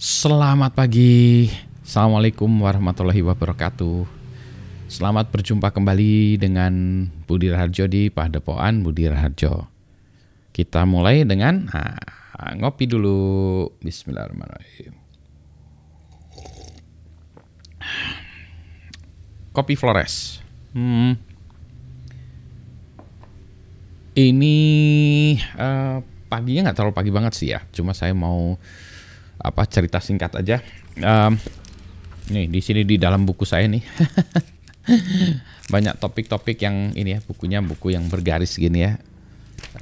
Selamat pagi, Assalamualaikum warahmatullahi wabarakatuh Selamat berjumpa kembali dengan Budi Raharjo di Padepoan Budi Raharjo Kita mulai dengan nah, ngopi dulu Bismillahirrahmanirrahim Kopi Flores hmm. Ini uh, paginya nggak terlalu pagi banget sih ya Cuma saya mau apa cerita singkat aja. Um, nih di sini di dalam buku saya nih banyak topik-topik yang ini ya bukunya buku yang bergaris gini ya.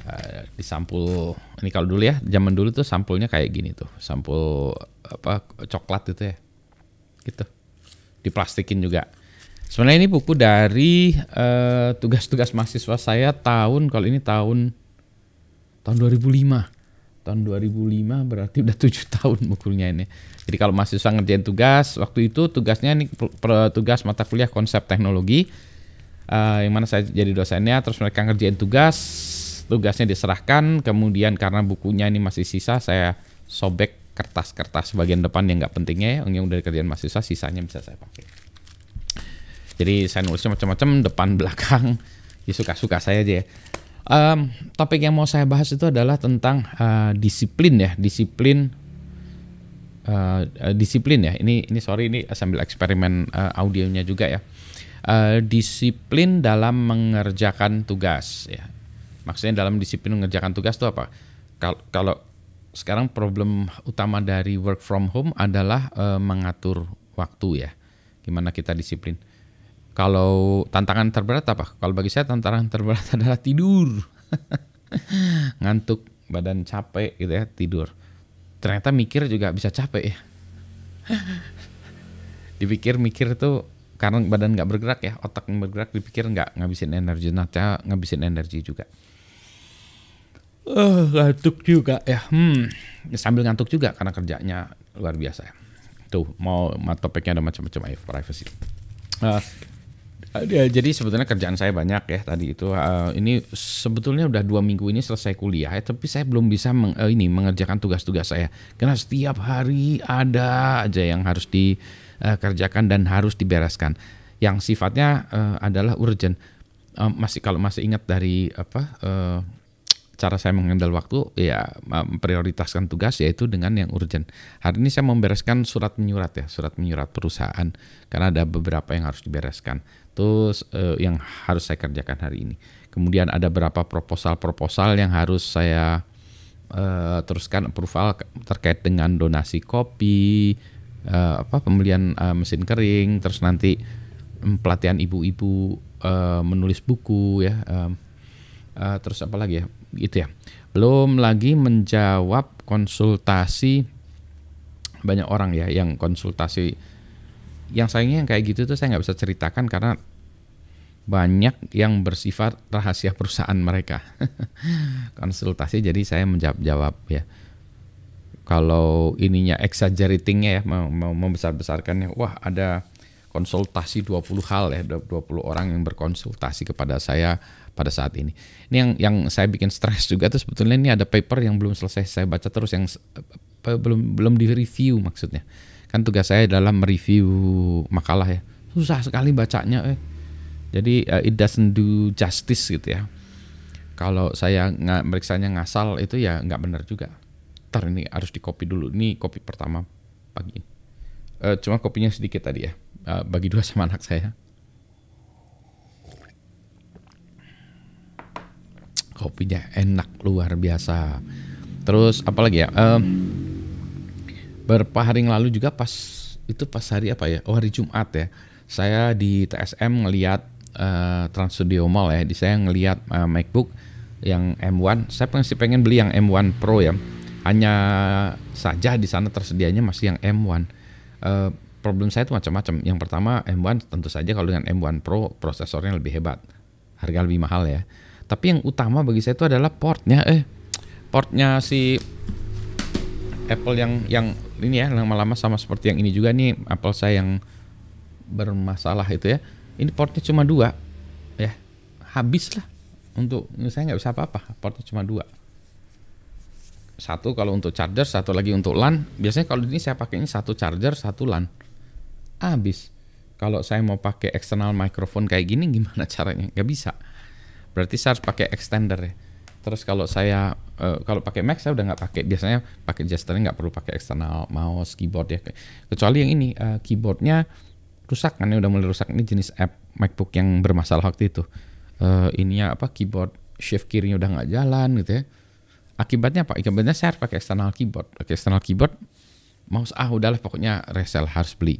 Uh, di sampul ini kalau dulu ya zaman dulu tuh sampulnya kayak gini tuh sampul apa coklat itu ya gitu diplastikin juga sebenarnya ini buku dari eh, tugas-tugas uh, mahasiswa saya tahun kalau ini tahun tahun 2005 tahun 2005 berarti udah tujuh tahun mukulnya ini. Jadi kalau masih mahasiswa ngerjain tugas, waktu itu tugasnya ini tugas mata kuliah konsep teknologi, uh, yang mana saya jadi dosennya. Terus mereka ngerjain tugas, tugasnya diserahkan. Kemudian karena bukunya ini masih sisa, saya sobek kertas-kertas bagian depan yang nggak pentingnya, ya, yang udah masih mahasiswa, sisanya bisa saya pakai. Jadi saya nulisnya macam-macam depan belakang, ya suka-suka saya aja ya. Um, topik yang mau saya bahas itu adalah tentang uh, disiplin ya, disiplin, uh, disiplin ya. Ini ini sorry ini sambil eksperimen uh, audionya juga ya. Uh, disiplin dalam mengerjakan tugas ya. Maksudnya dalam disiplin mengerjakan tugas itu apa? Kalau sekarang problem utama dari work from home adalah uh, mengatur waktu ya. Gimana kita disiplin? Kalau tantangan terberat apa? Kalau bagi saya tantangan terberat adalah tidur. Ngantuk, badan capek gitu ya, tidur. Ternyata mikir juga bisa capek ya. Dipikir-mikir itu karena badan nggak bergerak ya, otak bergerak dipikir nggak ngabisin energi, nanti ngabisin energi juga. Uh, ngantuk juga ya. Hmm. Sambil ngantuk juga karena kerjanya luar biasa ya. Tuh, mau topiknya ada macam-macam privacy. Uh, Iya, jadi sebetulnya kerjaan saya banyak ya tadi itu. Uh, ini sebetulnya udah dua minggu ini selesai kuliah, ya, tapi saya belum bisa meng, uh, ini mengerjakan tugas-tugas saya karena setiap hari ada aja yang harus dikerjakan eh, uh, dan harus dibereskan. Yang sifatnya uh, adalah urgent. Uh, masih kalau masih ingat dari apa? Uh, cara saya mengendal waktu ya memprioritaskan tugas yaitu dengan yang urgent. Hari ini saya membereskan surat menyurat ya, surat menyurat perusahaan karena ada beberapa yang harus dibereskan. Terus eh, yang harus saya kerjakan hari ini. Kemudian ada beberapa proposal-proposal yang harus saya eh, teruskan approval terkait dengan donasi kopi, eh, apa pembelian eh, mesin kering, terus nanti mm, pelatihan ibu-ibu eh, menulis buku ya. Eh, Uh, terus apa lagi ya gitu ya. Belum lagi menjawab konsultasi banyak orang ya yang konsultasi yang sayangnya yang kayak gitu tuh saya nggak bisa ceritakan karena banyak yang bersifat rahasia perusahaan mereka konsultasi jadi saya menjawab jawab ya kalau ininya exaggeratingnya ya mau, mau membesar besarkannya wah ada konsultasi 20 hal ya 20 orang yang berkonsultasi kepada saya pada saat ini. Ini yang yang saya bikin stres juga tuh sebetulnya ini ada paper yang belum selesai saya baca terus yang apa, eh, belum belum review maksudnya. Kan tugas saya dalam mereview makalah ya. Susah sekali bacanya eh. Jadi uh, it doesn't do justice gitu ya. Kalau saya nggak meriksanya ngasal itu ya nggak benar juga. ter ini harus di copy dulu. Ini copy pertama pagi. Uh, cuma kopinya sedikit tadi ya uh, bagi dua sama anak saya. Kopinya enak luar biasa. Terus apalagi ya? Um, berapa hari yang lalu juga pas itu pas hari apa ya? Oh hari Jumat ya. Saya di TSM ngelihat uh, eh, Trans Studio Mall ya. Di saya ngelihat uh, eh, MacBook yang M1. Saya masih pengen beli yang M1 Pro ya. Hanya saja di sana tersedianya masih yang M1. Uh, problem saya itu macam-macam. Yang pertama M1 tentu saja kalau dengan M1 Pro prosesornya lebih hebat, harga lebih mahal ya. Tapi yang utama bagi saya itu adalah portnya, eh portnya si Apple yang yang ini ya lama-lama sama seperti yang ini juga nih Apple saya yang bermasalah itu ya. Ini portnya cuma dua, ya habis lah untuk saya nggak bisa apa-apa portnya cuma dua satu kalau untuk charger satu lagi untuk LAN biasanya kalau ini saya pakai ini satu charger satu LAN habis. Kalau saya mau pakai eksternal microphone kayak gini gimana caranya? Gak bisa. Berarti saya harus pakai extender ya. Terus kalau saya uh, kalau pakai Mac saya udah nggak pakai. Biasanya pakai gesternya nggak perlu pakai eksternal mouse, keyboard ya. Kecuali yang ini uh, keyboardnya rusak kan ya udah mulai rusak. Ini jenis app MacBook yang bermasalah waktu itu. Uh, ininya apa keyboard shift kirinya udah nggak jalan gitu ya. Akibatnya apa? Akibatnya saya harus pakai eksternal keyboard. Pakai eksternal keyboard mouse ah udahlah pokoknya resell harus beli.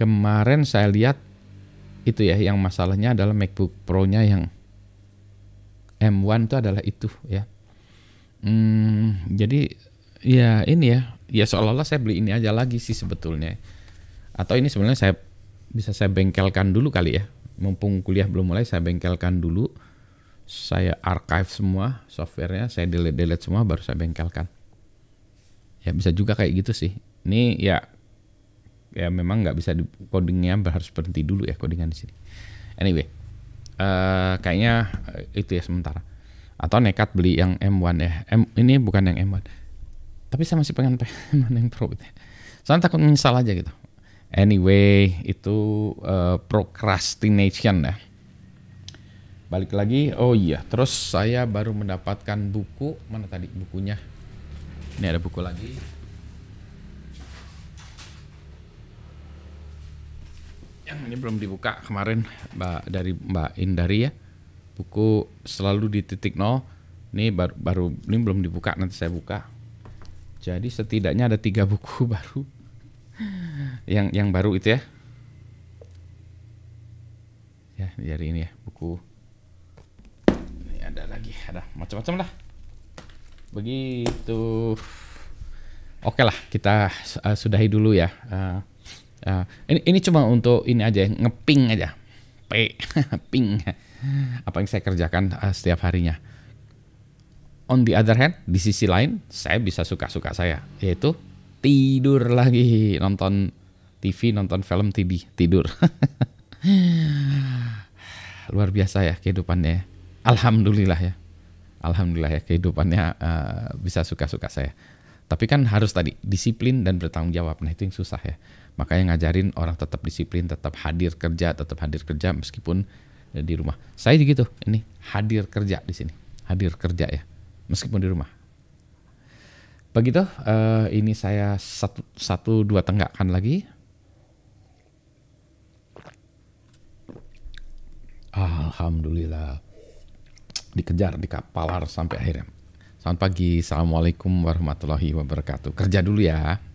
Kemarin saya lihat itu ya yang masalahnya adalah MacBook Pro-nya yang M1 itu adalah itu ya. Hmm, jadi ya ini ya, ya seolah-olah saya beli ini aja lagi sih sebetulnya. Atau ini sebenarnya saya bisa saya bengkelkan dulu kali ya. Mumpung kuliah belum mulai saya bengkelkan dulu. Saya archive semua softwarenya, saya delete-delete semua baru saya bengkelkan. Ya bisa juga kayak gitu sih. Ini ya ya memang nggak bisa di, codingnya harus berhenti dulu ya codingan di sini. Anyway, uh, kayaknya eh, itu ya sementara. Atau nekat beli yang M1 ya. M ini bukan yang M1. Tapi saya masih pengen M1 yang Pro gitu. Ya. Soalnya takut menyesal aja gitu. Anyway, itu uh, procrastination ya. Balik lagi, oh iya, terus saya baru mendapatkan buku, mana tadi bukunya? Ini ada buku lagi. ini belum dibuka kemarin mbak dari mbak Indari ya buku selalu di titik nol ini baru, baru ini belum dibuka nanti saya buka jadi setidaknya ada tiga buku baru yang yang baru itu ya ya dari ini ya buku ini ada lagi ada macam-macam lah begitu oke lah kita uh, sudahi dulu ya uh, Uh, ini ini cuma untuk ini aja ngeping aja. P ping. Apa yang saya kerjakan uh, setiap harinya. On the other hand, di sisi lain saya bisa suka-suka saya, yaitu tidur lagi nonton TV, nonton film TV, tidur. Luar biasa ya kehidupannya. Alhamdulillah ya. Alhamdulillah ya kehidupannya uh, bisa suka-suka saya. Tapi kan harus tadi disiplin dan bertanggung jawab. Nah itu yang susah ya. Makanya ngajarin orang tetap disiplin, tetap hadir kerja, tetap hadir kerja meskipun eh, di rumah. Saya juga gitu, ini hadir kerja di sini, hadir kerja ya, meskipun di rumah. Begitu, uh, ini saya satu, satu dua tenggakan lagi. Alhamdulillah dikejar di kapalar sampai akhirnya. Selamat pagi, assalamualaikum warahmatullahi wabarakatuh. Kerja dulu ya.